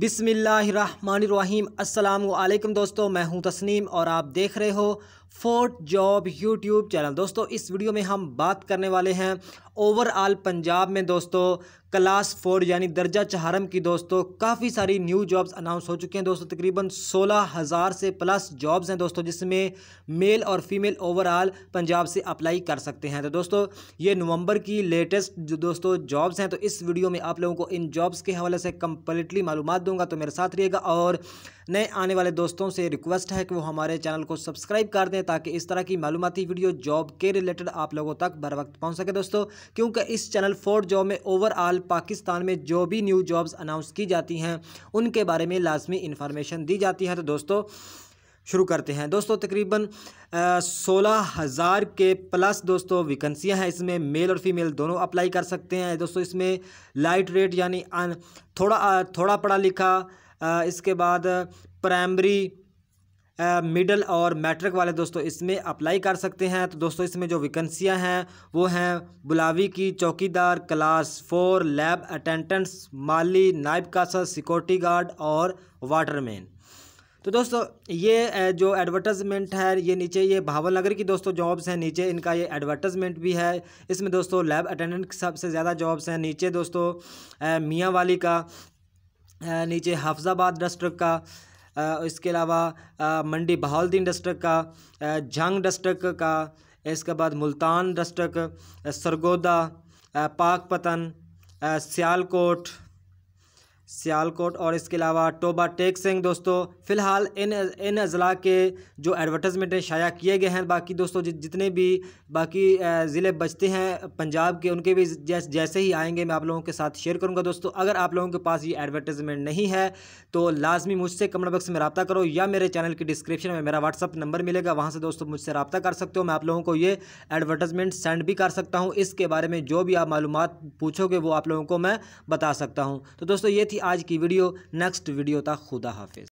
बिसमीम् अल्लाम दोस्तों मैं हूं तस्नीम और आप देख रहे हो फोर्थ जॉब यूट्यूब चैनल दोस्तों इस वीडियो में हम बात करने वाले हैं ओवरऑल पंजाब में दोस्तों क्लास फोर यानी दर्जा चहारम की दोस्तों काफ़ी सारी न्यू जॉब्स अनाउंस हो चुकी हैं दोस्तों तकरीबन सोलह हज़ार से प्लस जॉब्स हैं दोस्तों जिसमें मेल और फीमेल ओवरऑल पंजाब से अप्लाई कर सकते हैं तो दोस्तों ये नवंबर की लेटेस्ट जो दोस्तों जॉब्स हैं तो इस वीडियो में आप लोगों को इन जॉब्स के हवाले से कम्प्लीटली मालूम दूंगा तो मेरे साथ रहिएगा और नए आने वाले दोस्तों से रिक्वेस्ट है कि वो हमारे चैनल को सब्सक्राइब कर दें करें ताकि इस तरह की मालूमती वीडियो जॉब के रिलेटेड आप लोगों तक बर वक्त पहुँच सके दोस्तों क्योंकि इस चैनल फोर्ड जॉब में ओवरऑल पाकिस्तान में जो भी न्यू जॉब्स अनाउंस की जाती हैं उनके बारे में लाजमी इन्फॉर्मेशन दी जाती है तो दोस्तों शुरू करते हैं दोस्तों तकरीबन सोलह हज़ार के प्लस दोस्तों वैकेंसियां हैं इसमें मेल और फीमेल दोनों अप्लाई कर सकते हैं दोस्तों इसमें लाइट रेट यानी थोड़ा थोड़ा पढ़ा लिखा आ, इसके बाद प्राइमरी मिडल और मैट्रिक वाले दोस्तों इसमें अप्लाई कर सकते हैं तो दोस्तों इसमें जो वैकेंसियां हैं वो हैं बुलावी की चौकीदार क्लास फोर लैब अटेंडेंट्स माली नायब कासा सिक्योरिटी गार्ड और वाटरमैन तो दोस्तों ये जो एडवर्टाइजमेंट है ये नीचे ये भावल नगर की दोस्तों जॉब्स हैं नीचे इनका ये एडवर्टाइजमेंट भी है इसमें दोस्तों लैब अटेंडेंट सबसे ज़्यादा जॉब्स हैं नीचे दोस्तों मियाँ वाली का नीचे हाफजाबाद डिस्ट्रिक्ट का इसके अलावा मंडी बहाउद्दीन डस्टक का झंग डस्टक का इसके बाद मुल्तान डस्टक सरगोदा पाकपतन सियालकोट सियालकोट और इसके अलावा टोबा टेक सिंह दोस्तों फ़िलहाल इन इन अज़ला के जो एडवर्टाइजमेंट शाया किए गए हैं बाकी दोस्तों जि, जितने भी बाकी ज़िले बचते हैं पंजाब के उनके भी जैसे ही आएंगे मैं आप लोगों के साथ शेयर करूंगा दोस्तों अगर आप लोगों के पास ये एडवर्टाइजमेंट नहीं है तो लाजमी मुझसे कमेंट बॉक्स में रबा करो या मेरे चैनल के डिस्क्रिप्शन में मेरा व्हाट्सअप नंबर मिलेगा वहाँ से दोस्तों मुझसे रबा कर सकते हो मैं आप लोगों को ये एडवर्टाइजमेंट सेंड भी कर सकता हूँ इसके बारे में जो भी आप मालूम पूछोगे वो आप लोगों को मैं बता सकता हूँ तो दोस्तों ये थी आज की वीडियो नेक्स्ट वीडियो तक खुदा हाफिज़